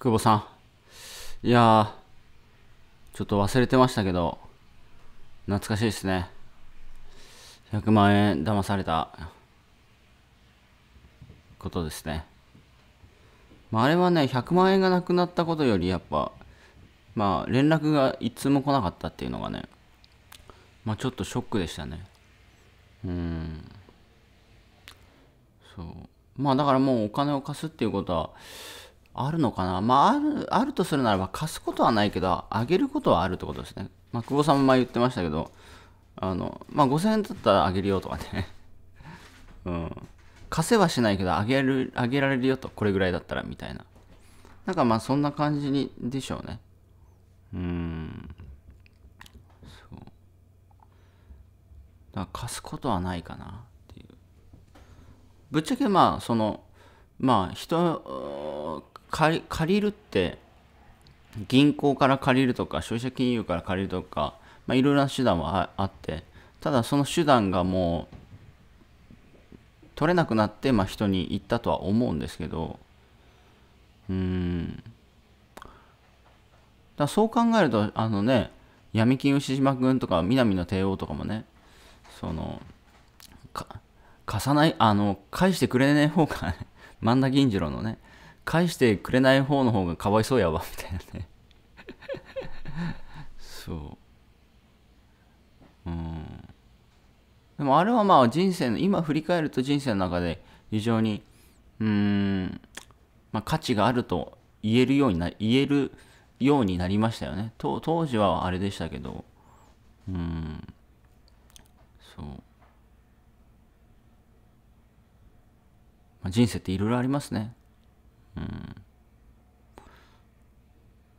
久保さん。いやー、ちょっと忘れてましたけど、懐かしいですね。100万円騙されたことですね。まあ、あれはね、100万円がなくなったことより、やっぱ、まあ、連絡が一通も来なかったっていうのがね、まあ、ちょっとショックでしたね。うん。そう。まあ、だからもうお金を貸すっていうことは、あるのかなまあ、ある、あるとするならば、貸すことはないけど、あげることはあるってことですね。まあ、久保さんも前言ってましたけど、あの、まあ、5000円だったらあげるよとかね。うん。貸せはしないけど、あげる、あげられるよと、これぐらいだったら、みたいな。なんかまあ、そんな感じに、でしょうね。うーん。そう。だから、貸すことはないかな、っていう。ぶっちゃけまあ、その、まあ人借りるって銀行から借りるとか消費者金融から借りるとか、まあ、いろいろな手段はあってただその手段がもう取れなくなって、まあ、人に行ったとは思うんですけどうんだそう考えるとあのね闇金牛島君とか南の帝王とかもねそのか貸さないあの返してくれねえ方が 万田銀次郎のね返してくれない方の方がかわいそうやわみたいなねそううんでもあれはまあ人生の今振り返ると人生の中で非常にうん、まあ、価値があると言えるようにな言えるようになりましたよね当時はあれでしたけどうんそう、まあ、人生っていろいろありますね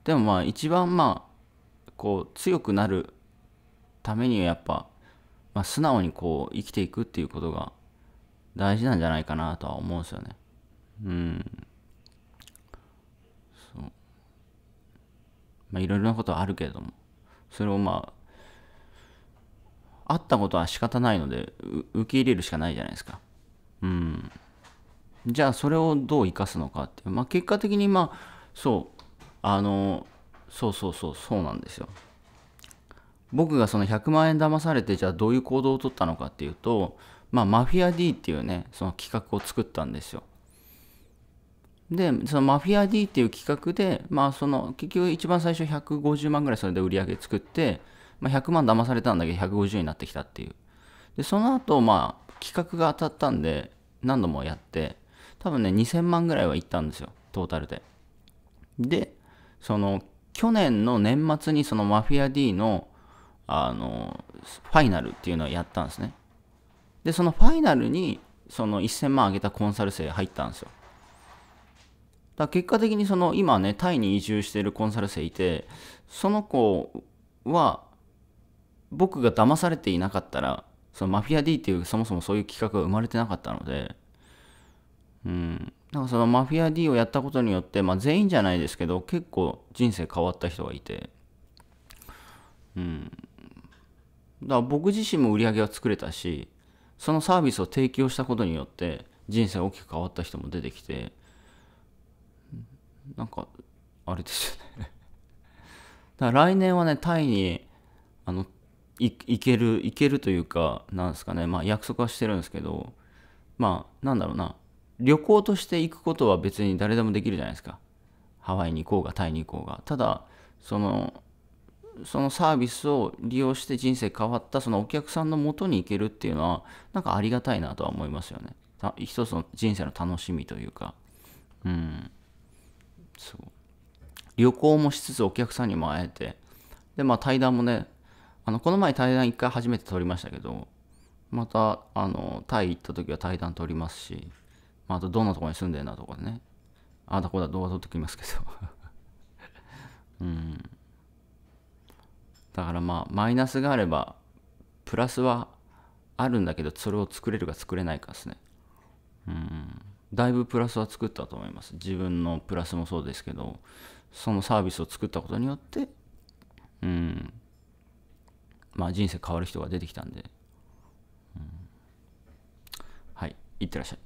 でもまあ一番まあこう強くなるためにはやっぱ、まあ、素直にこう生きていくっていうことが大事なんじゃないかなとは思うんですよね。うん。そう。まあいろいろなことはあるけれども、それをまあ、あったことは仕方ないので、受け入れるしかないじゃないですか。うん。じゃあそれをどう生かすのかっていう。まあ結果的にまあ、そう、あのそうそうそうそうなんですよ僕がその100万円騙されてじゃあどういう行動をとったのかっていうと、まあ、マフィア D っていうねその企画を作ったんですよでそのマフィア D っていう企画で、まあ、その結局一番最初150万ぐらいそれで売り上げ作って、まあ、100万騙されたんだけど150になってきたっていうでその後まあ企画が当たったんで何度もやって多分ね2000万ぐらいはいったんですよトータルででその去年の年末にそのマフィア D のあのファイナルっていうのをやったんですねでそのファイナルにその1000万上げたコンサル生入ったんですよだ結果的にその今ねタイに移住してるコンサル生いてその子は僕が騙されていなかったらそのマフィア D っていうそもそもそういう企画が生まれてなかったのでうんなんかそのマフィア D をやったことによって、まあ、全員じゃないですけど結構人生変わった人がいてうんだから僕自身も売り上げは作れたしそのサービスを提供したことによって人生大きく変わった人も出てきてなんかあれですよね だから来年はねタイにあの行ける行けるというかなんですかねまあ約束はしてるんですけどまあなんだろうな旅行として行くことは別に誰でもできるじゃないですか。ハワイに行こうが、タイに行こうが。ただ、その、そのサービスを利用して人生変わったそのお客さんのもとに行けるっていうのは、なんかありがたいなとは思いますよね。一つの人生の楽しみというか。うん。そう。旅行もしつつお客さんにも会えて。で、まあ対談もね、あの、この前対談一回初めて撮りましたけど、また、あの、タイ行った時は対談撮りますし、まあ、あとどんなとこに住んでんだとかねああだこうだ動画撮ってきますけど うんだからまあマイナスがあればプラスはあるんだけどそれを作れるか作れないかですねうんだいぶプラスは作ったと思います自分のプラスもそうですけどそのサービスを作ったことによってうんまあ人生変わる人が出てきたんで、うん、はいいってらっしゃい